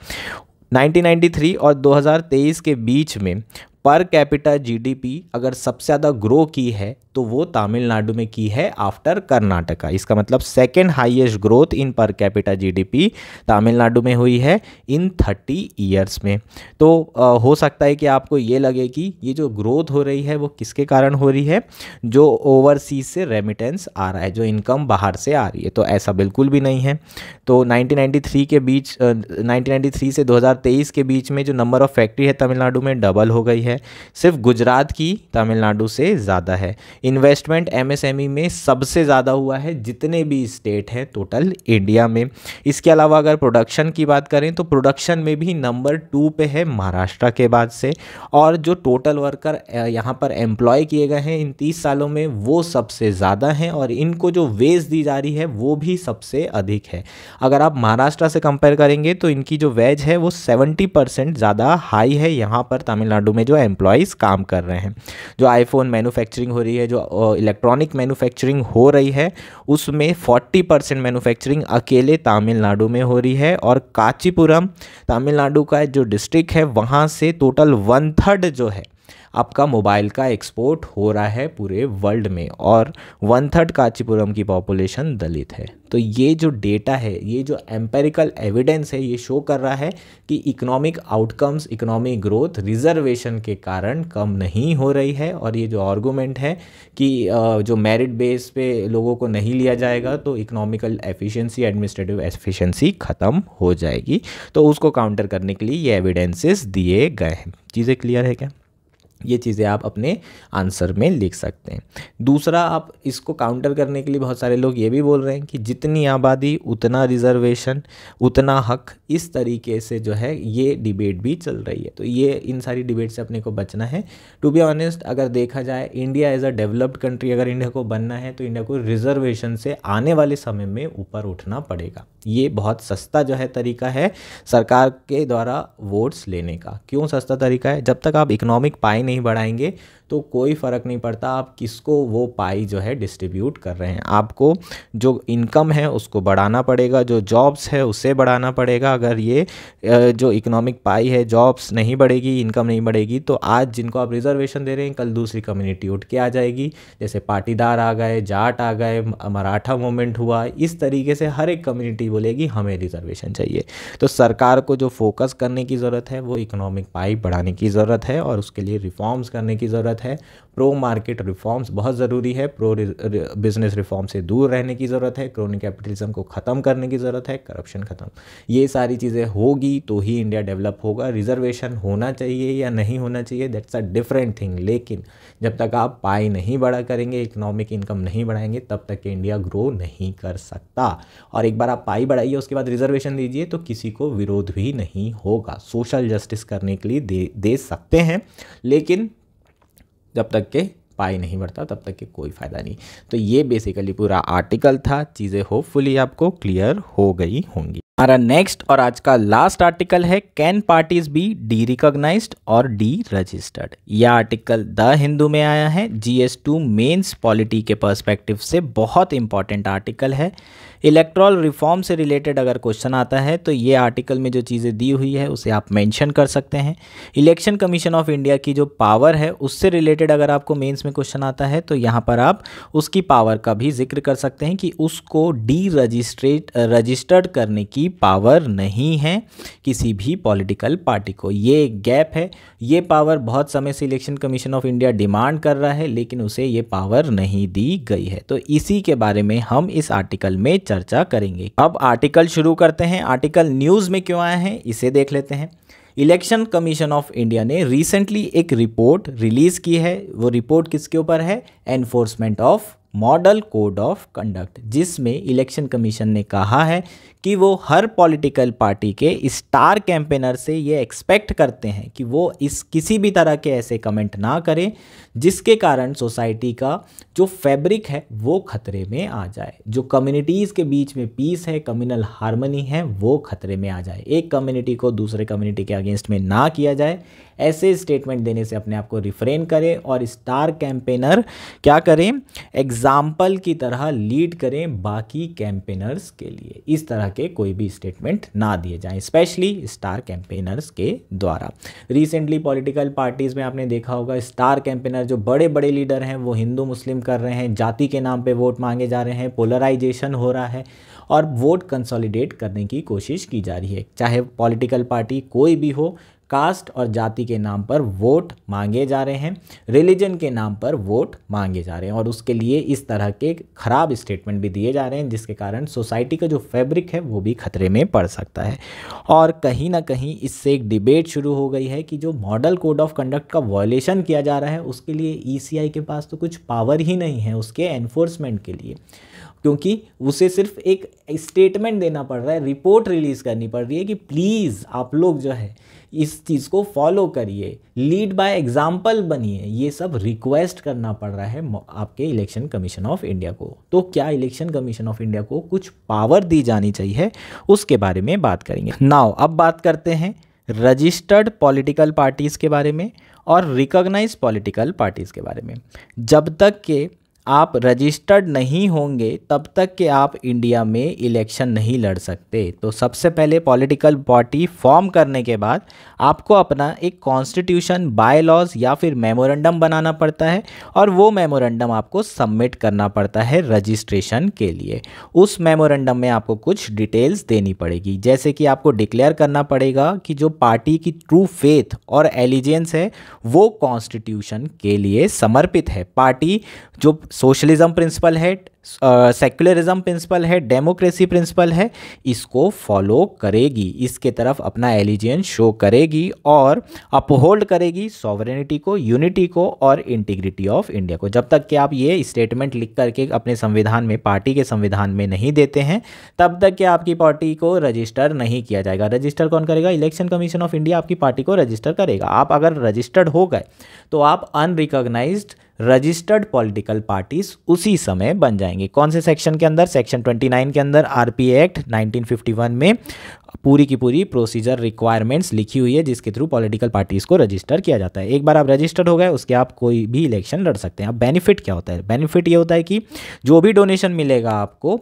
1993 और 2023 के बीच में पर कैपिटा जीडीपी अगर सबसे ज़्यादा ग्रो की है तो वो तमिलनाडु में की है आफ्टर कर्नाटका इसका मतलब second highest growth in per capita GDP Tamil Nadu में हुई है इन थर्टी ईयर्स में तो आ, हो सकता है कि आपको ये लगे कि ये जो ग्रोथ हो रही है वो किसके कारण हो रही है जो ओवरसीज से रेमिटेंस आ रहा है जो इनकम बाहर से आ रही है तो ऐसा बिल्कुल भी नहीं है तो नाइनटीन के बीच नाइनटीन से दो के बीच में जो नंबर ऑफ़ फैक्ट्री है तमिलनाडु में डबल हो गई है है सिर्फ गुजरात की तमिलनाडु से ज़्यादा है इन्वेस्टमेंट एमएसएमई में सबसे ज़्यादा हुआ है जितने भी स्टेट हैं टोटल इंडिया में इसके अलावा अगर प्रोडक्शन की बात करें तो प्रोडक्शन में भी नंबर टू पे है महाराष्ट्र के बाद से और जो टोटल वर्कर यहाँ पर एम्प्लॉय किए गए हैं इन तीस सालों में वो सबसे ज़्यादा हैं और इनको जो वेज दी जा रही है वो भी सबसे अधिक है अगर आप महाराष्ट्र से कंपेयर करेंगे तो इनकी जो वेज है वो सेवेंटी ज़्यादा हाई है यहाँ पर तमिलनाडु में जो एम्प्लॉयज़ काम कर रहे हैं जो आईफोन मैन्युफैक्चरिंग हो रही है जो इलेक्ट्रॉनिक मैन्युफैक्चरिंग हो रही है उसमें फोर्टी परसेंट मैनुफैक्चरिंग अकेले तमिलनाडु में हो रही है और कांचीपुरम तमिलनाडु का जो डिस्ट्रिक्ट है वहाँ से टोटल वन थर्ड जो है आपका मोबाइल का एक्सपोर्ट हो रहा है पूरे वर्ल्ड में और वन थर्ड कांचीपुरम की पॉपुलेशन दलित है तो ये जो डेटा है ये जो एम्पेरिकल एविडेंस है ये शो कर रहा है कि economic outcomes economic growth reservation के कारण कम नहीं हो रही है और ये जो आर्गूमेंट है कि जो मेरिट बेस पे लोगों को नहीं लिया जाएगा तो इकोनॉमिकल एफिशिएंसी एडमिनिस्ट्रेटिव एफिशिएंसी ख़त्म हो जाएगी तो उसको काउंटर करने के लिए ये एविडेंसेस दिए गए हैं चीज़ें क्लियर है क्या ये चीज़ें आप अपने आंसर में लिख सकते हैं दूसरा आप इसको काउंटर करने के लिए बहुत सारे लोग ये भी बोल रहे हैं कि जितनी आबादी उतना रिजर्वेशन उतना हक इस तरीके से जो है ये डिबेट भी चल रही है तो ये इन सारी डिबेट से अपने को बचना है टू बी ऑनेस्ट अगर देखा जाए India as a developed country अगर इंडिया को बनना है तो इंडिया को रिजर्वेशन से आने वाले समय में ऊपर उठना पड़ेगा ये बहुत सस्ता जो है तरीका है सरकार के द्वारा वोट्स लेने का क्यों सस्ता तरीका है जब तक आप इकोनॉमिक पाए नहीं नहीं बढ़ाएंगे तो कोई फ़र्क नहीं पड़ता आप किसको वो पाई जो है डिस्ट्रीब्यूट कर रहे हैं आपको जो इनकम है उसको बढ़ाना पड़ेगा जो जॉब्स है उसे बढ़ाना पड़ेगा अगर ये जो इकोनॉमिक पाई है जॉब्स नहीं बढ़ेगी इनकम नहीं बढ़ेगी तो आज जिनको आप रिजर्वेशन दे रहे हैं कल दूसरी कम्युनिटी उठ के आ जाएगी जैसे पाटीदार आ गए जाट आ गए मराठा मूवमेंट हुआ इस तरीके से हर एक कम्युनिटी बोलेगी हमें रिजर्वेशन चाहिए तो सरकार को जो फोकस करने की ज़रूरत है वो इकोनॉमिक पाई बढ़ाने की ज़रूरत है और उसके लिए रिफॉर्म्स करने की ज़रूरत है प्रो मार्केट रिफॉर्म्स बहुत ज़रूरी है प्रो बिजनेस रिफॉर्म से दूर रहने की ज़रूरत है क्रोनिक कैपिटलिज्म को ख़त्म करने की ज़रूरत है करप्शन ख़त्म ये सारी चीज़ें होगी तो ही इंडिया डेवलप होगा रिजर्वेशन होना चाहिए या नहीं होना चाहिए दैट्स अ डिफरेंट थिंग लेकिन जब तक आप पाई नहीं बड़ा करेंगे इकोनॉमिक इनकम नहीं बढ़ाएंगे तब तक इंडिया ग्रो नहीं कर सकता और एक बार आप पाई बढ़ाइए उसके बाद रिजर्वेशन दीजिए तो किसी को विरोध भी नहीं होगा सोशल जस्टिस करने के लिए दे दे सकते हैं लेकिन जब तक के पाई नहीं बढ़ता तब तक के कोई फ़ायदा नहीं तो ये बेसिकली पूरा आर्टिकल था चीज़ें होपफुली आपको क्लियर हो गई होंगी हमारा नेक्स्ट और आज का लास्ट आर्टिकल है can parties be derecognise और डी रजिस्टर्ड यह आर्टिकल द हिंदू में आया है जीएस टू मेन्स पॉलिटी के पर्सपेक्टिव से बहुत इंपॉर्टेंट आर्टिकल है इलेक्ट्रॉल रिफॉर्म से रिलेटेड अगर क्वेश्चन आता है तो ये आर्टिकल में जो चीज़ें दी हुई है उसे आप मेंशन कर सकते हैं इलेक्शन कमीशन ऑफ इंडिया की जो पावर है उससे रिलेटेड अगर आपको मेंस में क्वेश्चन आता है तो यहाँ पर आप उसकी पावर का भी जिक्र कर सकते हैं कि उसको डी रजिस्ट्रेट रजिस्टर्ड करने की पावर नहीं है किसी भी पॉलिटिकल पार्टी को ये गैप है ये पावर बहुत समय से election commission of India demand कर रहा है लेकिन उसे ये पावर नहीं दी गई है तो इसी के बारे में हम इस आर्टिकल में चर्चा करेंगे अब आर्टिकल शुरू करते हैं आर्टिकल न्यूज़ में क्यों आए हैं इसे देख लेते हैं इलेक्शन कमीशन ऑफ इंडिया ने रिसेंटली एक रिपोर्ट रिलीज़ की है वो रिपोर्ट किसके ऊपर है enforcement of model code of conduct जिसमें इलेक्शन कमीशन ने कहा है कि वो हर पॉलिटिकल पार्टी के स्टार कैंपेनर से ये एक्सपेक्ट करते हैं कि वो इस किसी भी तरह के ऐसे कमेंट ना करें जिसके कारण सोसाइटी का जो फैब्रिक है वो खतरे में आ जाए जो कम्युनिटीज़ के बीच में पीस है कम्युनल हारमोनी है वो खतरे में आ जाए एक कम्युनिटी को दूसरे कम्युनिटी के अगेंस्ट में ना किया जाए ऐसे स्टेटमेंट देने से अपने आप को रिफ्रेन करें और स्टार कैंपेनर क्या करें एग्जाम्पल की तरह लीड करें बाकी कैंपेनर्स के लिए इस तरह के कोई भी स्टेटमेंट ना दिए जाएं स्पेशली स्टार कैंपेनर्स के द्वारा रिसेंटली पॉलिटिकल पार्टीज़ में आपने देखा होगा स्टार कैंपेनर जो बड़े बड़े लीडर हैं वो हिंदू मुस्लिम कर रहे हैं जाति के नाम पे वोट मांगे जा रहे हैं पोलराइजेशन हो रहा है और वोट कंसोलिडेट करने की कोशिश की जा रही है चाहे पॉलिटिकल पार्टी कोई भी हो कास्ट और जाति के नाम पर वोट मांगे जा रहे हैं रिलीजन के नाम पर वोट मांगे जा रहे हैं और उसके लिए इस तरह के ख़राब स्टेटमेंट भी दिए जा रहे हैं जिसके कारण सोसाइटी का जो फैब्रिक है वो भी खतरे में पड़ सकता है और कहीं ना कहीं इससे एक डिबेट शुरू हो गई है कि जो मॉडल कोड ऑफ कंडक्ट का वॉयलेशन किया जा रहा है उसके लिए ई e के पास तो कुछ पावर ही नहीं है उसके एनफोर्समेंट के लिए क्योंकि उसे सिर्फ एक स्टेटमेंट देना पड़ रहा है रिपोर्ट रिलीज़ करनी पड़ रही है कि प्लीज़ आप लोग जो है इस चीज़ को फॉलो करिए लीड बाय एग्जाम्पल बनिए ये सब रिक्वेस्ट करना पड़ रहा है आपके इलेक्शन कमीशन ऑफ इंडिया को तो क्या इलेक्शन कमीशन ऑफ इंडिया को कुछ पावर दी जानी चाहिए उसके बारे में बात करेंगे नाव अब बात करते हैं रजिस्टर्ड पॉलिटिकल पार्टीज़ के बारे में और रिकॉग्नाइज पॉलिटिकल पार्टीज़ के बारे में जब तक के आप रजिस्टर्ड नहीं होंगे तब तक कि आप इंडिया में इलेक्शन नहीं लड़ सकते तो सबसे पहले पॉलिटिकल पार्टी फॉर्म करने के बाद आपको अपना एक कॉन्स्टिट्यूशन बाय लॉज या फिर मेमोरेंडम बनाना पड़ता है और वो मेमोरेंडम आपको सबमिट करना पड़ता है रजिस्ट्रेशन के लिए उस मेमोरेंडम में आपको कुछ डिटेल्स देनी पड़ेगी जैसे कि आपको डिक्लेयर करना पड़ेगा कि जो पार्टी की ट्रू फेथ और एलिजेंस है वो कॉन्स्टिट्यूशन के लिए समर्पित है पार्टी जो सोशलिज्म प्रिंसिपल है सेक्युलरिज्म uh, प्रिंसिपल है डेमोक्रेसी प्रिंसिपल है इसको फॉलो करेगी इसके तरफ अपना एलिजियन शो करेगी और अपहोल्ड करेगी सॉवरेनिटी को यूनिटी को और इंटीग्रिटी ऑफ इंडिया को जब तक कि आप ये स्टेटमेंट लिख करके अपने संविधान में पार्टी के संविधान में नहीं देते हैं तब तक कि आपकी पार्टी को रजिस्टर नहीं किया जाएगा रजिस्टर कौन करेगा इलेक्शन कमीशन ऑफ इंडिया आपकी पार्टी को रजिस्टर करेगा आप अगर रजिस्टर्ड हो गए तो आप अनरिकोगनाइज रजिस्टर्ड पॉलिटिकल पार्टीज उसी समय बन जाएंगे कौन से सेक्शन के अंदर सेक्शन 29 के अंदर आरपीए एक्ट 1951 में पूरी की पूरी प्रोसीजर रिक्वायरमेंट्स लिखी हुई है जिसके थ्रू पॉलिटिकल पार्टीज़ को रजिस्टर किया जाता है एक बार आप रजिस्टर्ड हो गए उसके आप कोई भी इलेक्शन लड़ सकते हैं अब बेनिफिट क्या होता है बेनिफिट ये होता है कि जो भी डोनेशन मिलेगा आपको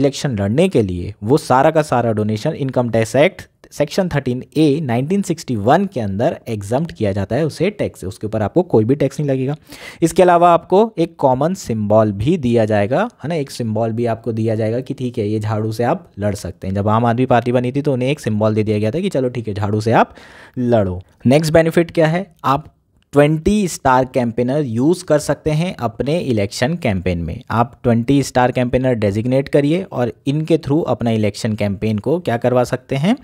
इलेक्शन लड़ने के लिए वो सारा का सारा donation income tax act section 13 A 1961 के अंदर एग्जाम किया जाता है उसे टैक्स उसके ऊपर आपको कोई भी टैक्स नहीं लगेगा इसके अलावा आपको एक कॉमन सिम्बॉल भी दिया जाएगा है ना एक सिम्बॉल भी आपको दिया जाएगा कि ठीक है ये झाड़ू से आप लड़ सकते हैं जब आम आदमी पार्टी बनी थी तो उन्हें एक सिम्बॉल दे दिया गया था कि चलो ठीक है झाड़ू से आप लड़ो नेक्स्ट बेनिफिट क्या है आप ट्वेंटी स्टार कैंपेनर यूज़ कर सकते हैं अपने इलेक्शन कैंपेन में आप ट्वेंटी स्टार कैंपेनर डेजिग्नेट करिए और इनके थ्रू अपना इलेक्शन कैंपेन को क्या करवा सकते हैं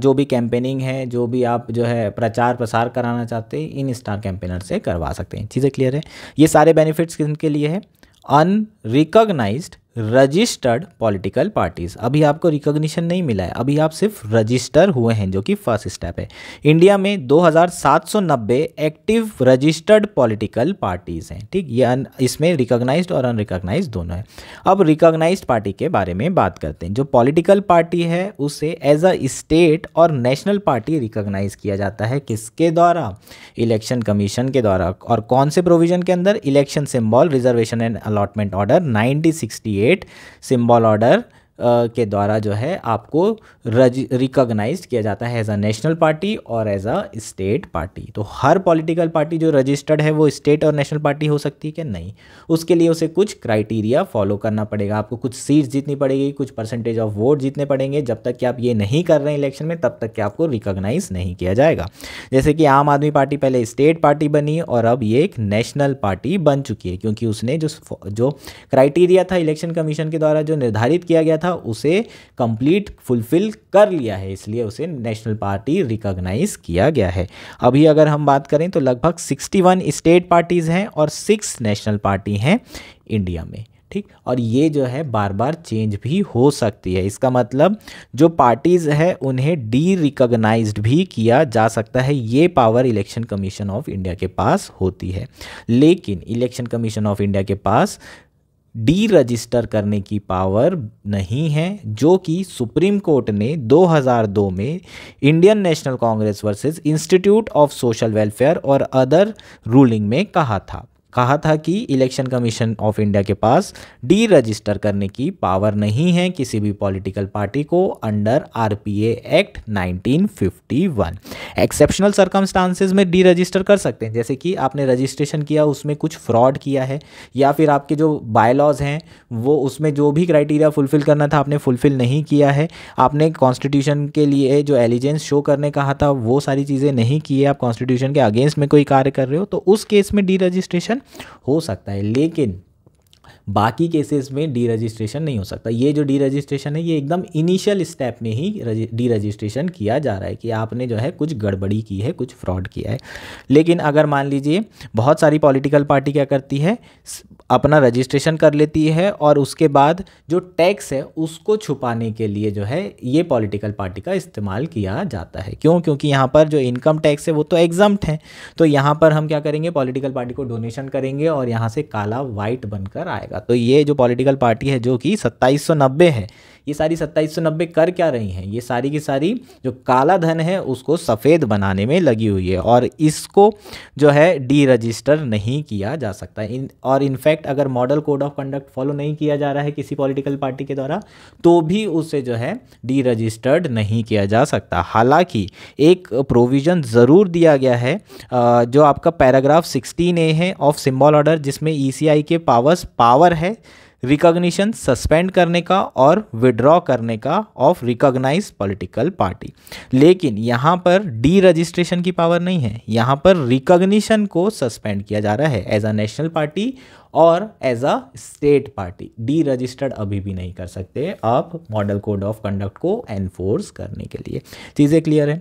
जो भी कैंपेनिंग है जो भी आप जो है प्रचार प्रसार कराना चाहते हैं इन स्टार कैंपेनर से करवा सकते हैं चीज़ें क्लियर है ये सारे बेनिफिट्स किन के लिए है अनरिकोगनाइज्ड रजिस्टर्ड पॉलिटिकल पार्टीज़ अभी आपको रिकॉग्निशन नहीं मिला है अभी आप सिर्फ रजिस्टर हुए हैं जो कि फर्स्ट स्टेप है इंडिया में 2790 एक्टिव रजिस्टर्ड पॉलिटिकल पार्टीज़ हैं ठीक ये इसमें रिकॉग्नाइज्ड और अनरिकॉग्नाइज्ड दोनों हैं अब रिकॉग्नाइज्ड पार्टी के बारे में बात करते हैं जो पॉलिटिकल पार्टी है उसे एज अ स्टेट और नेशनल पार्टी रिकॉग्नाइज किया जाता है किसके द्वारा इलेक्शन कमीशन के द्वारा और कौन से प्रोविजन के अंदर election symbol reservation and allotment order nineteen create symbol order के द्वारा जो है आपको रिकॉग्नाइज किया जाता है एज अ नेशनल पार्टी और एज अ स्टेट पार्टी तो हर पॉलिटिकल पार्टी जो रजिस्टर्ड है वो स्टेट और नेशनल पार्टी हो सकती है कि नहीं उसके लिए उसे कुछ क्राइटेरिया फॉलो करना पड़ेगा आपको कुछ सीट्स जीतनी पड़ेगी कुछ परसेंटेज ऑफ वोट जीतने पड़ेंगे जब तक कि आप ये नहीं कर रहे हैं इलेक्शन में तब तक कि आपको रिकॉग्नाइज नहीं किया जाएगा जैसे कि आम आदमी पार्टी पहले स्टेट पार्टी बनी और अब ये एक नेशनल पार्टी बन चुकी है क्योंकि उसने जो जो क्राइटेरिया था इलेक्शन कमीशन के द्वारा जो निर्धारित किया गया था उसे कंप्लीट फुलफिल कर लिया है इसलिए उसे नेशनल पार्टी रिकॉग्नाइज किया गया है अभी अगर हम बात करें तो लगभग 61 स्टेट पार्टीज़ हैं और सिक्स नेशनल पार्टी हैं इंडिया में ठीक और ये जो है बार बार चेंज भी हो सकती है इसका मतलब जो पार्टीज़ है उन्हें डी रिकोगनाइज भी किया जा सकता है ये power election commission of India के पास होती है लेकिन इलेक्शन कमीशन ऑफ इंडिया के पास डी रजिस्टर करने की पावर नहीं है जो कि सुप्रीम कोर्ट ने 2002 में Indian national congress versus institute of social welfare और अदर रूलिंग में कहा था कहा था कि इलेक्शन कमीशन ऑफ इंडिया के पास डी रजिस्टर करने की पावर नहीं है किसी भी पॉलिटिकल पार्टी को under RPA act 1951 exceptional circumstances में डी रजिस्टर कर सकते हैं जैसे कि आपने रजिस्ट्रेशन किया उसमें कुछ फ्रॉड किया है या फिर आपके जो बायलॉज हैं वो उसमें जो भी क्राइटेरिया फुलफिल करना था आपने फुलफिल नहीं किया है आपने कॉन्स्टिट्यूशन के लिए जो एलिजेंस शो करने कहा था वो सारी चीज़ें नहीं की है आप कॉन्स्टिट्यूशन के अगेंस्ट में कोई कार्य कर रहे हो तो उस केस में डी रजिस्ट्रेशन हो सकता है लेकिन बाकी केसेस में डी रजिस्ट्रेशन नहीं हो सकता ये जो डी रजिस्ट्रेशन है ये एकदम इनिशियल स्टेप में ही डी रजिस्ट्रेशन किया जा रहा है कि आपने जो है कुछ गड़बड़ी की है कुछ फ्रॉड किया है लेकिन अगर मान लीजिए बहुत सारी पॉलिटिकल पार्टी क्या करती है अपना रजिस्ट्रेशन कर लेती है और उसके बाद जो टैक्स है उसको छुपाने के लिए जो है ये पॉलिटिकल पार्टी का इस्तेमाल किया जाता है क्यों क्योंकि यहाँ पर जो इनकम टैक्स है वो तो एग्जम्प्ट है तो यहाँ पर हम क्या करेंगे पॉलिटिकल पार्टी को डोनेशन करेंगे और यहाँ से काला वाइट बनकर आएगा तो ये जो पॉलिटिकल पार्टी है जो कि सत्ताईस है ये सारी सत्ताईस कर क्या रही हैं ये सारी की सारी जो काला धन है उसको सफ़ेद बनाने में लगी हुई है और इसको जो है डी रजिस्टर नहीं किया जा सकता इन और इनफैक्ट इनफैक्ट अगर model code of conduct follow नहीं किया जा रहा है किसी पॉलिटिकल पार्टी के द्वारा तो भी उसे जो है डी रजिस्टर्ड नहीं किया जा सकता हालांकि एक प्रोविज़न ज़रूर दिया गया है जो आपका पैराग्राफ सिक्सटीन ए है ऑफ सिम्बॉल ऑर्डर जिसमें ई e के पावर्स पावर है रिकॉग्निशन सस्पेंड करने का और विड्रॉ करने का ऑफ रिकॉग्नाइज पॉलिटिकल पार्टी लेकिन यहाँ पर डी रजिस्ट्रेशन की पावर नहीं है यहाँ पर रिकॉग्निशन को सस्पेंड किया जा रहा है एज अ नेशनल पार्टी और as a state party deregistered अभी भी नहीं कर सकते आप मॉडल कोड ऑफ कंडक्ट को एनफोर्स करने के लिए चीज़ें क्लियर है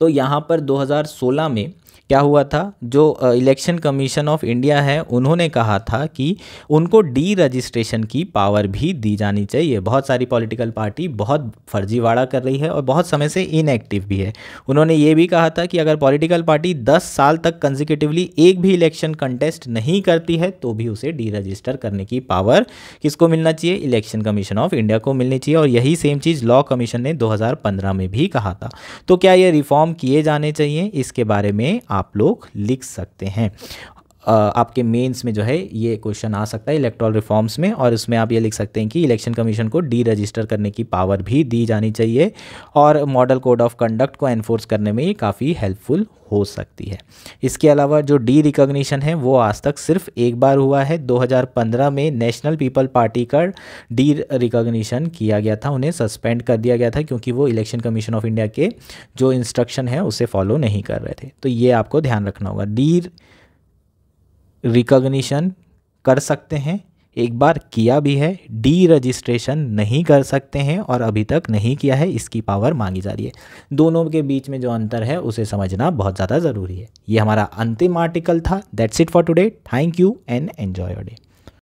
तो यहाँ पर 2016 में क्या हुआ था जो इलेक्शन कमीशन ऑफ इंडिया है उन्होंने कहा था कि उनको डी रजिस्ट्रेशन की पावर भी दी जानी चाहिए बहुत सारी पॉलिटिकल पार्टी बहुत फर्जीवाड़ा कर रही है और बहुत समय से इनएक्टिव भी है उन्होंने ये भी कहा था कि अगर पॉलिटिकल पार्टी दस साल तक कंजिक्यूटिवली एक भी इलेक्शन कंटेस्ट नहीं करती है तो भी उसे डी रजिस्टर करने की पावर किसको मिलना चाहिए इलेक्शन कमीशन ऑफ इंडिया को मिलनी चाहिए और यही सेम चीज़ लॉ कमीशन ने दो में भी कहा था तो क्या ये रिफॉर्म किए जाने चाहिए इसके बारे में आप लोग लिख सकते हैं आपके मेंस में जो है ये क्वेश्चन आ सकता है इलेक्ट्रल रिफॉर्म्स में और इसमें आप ये लिख सकते हैं कि इलेक्शन कमीशन को डी रजिस्टर करने की पावर भी दी जानी चाहिए और मॉडल कोड ऑफ कंडक्ट को एनफोर्स करने में ये काफ़ी हेल्पफुल हो सकती है इसके अलावा जो डी रिकॉग्निशन है वो आज तक सिर्फ एक बार हुआ है 2015 में नेशनल पीपल पार्टी का डी रिकॉग्निशन किया गया था उन्हें सस्पेंड कर दिया गया था क्योंकि वो इलेक्शन कमीशन ऑफ इंडिया के जो इंस्ट्रक्शन है उसे फॉलो नहीं कर रहे थे तो ये आपको ध्यान रखना होगा डी रिकॉग्निशन कर सकते हैं एक बार किया भी है डी रजिस्ट्रेशन नहीं कर सकते हैं और अभी तक नहीं किया है इसकी पावर मांगी जा रही है दोनों के बीच में जो अंतर है उसे समझना बहुत ज़्यादा ज़रूरी है ये हमारा अंतिम आर्टिकल था that's it for today thank you and enjoy your day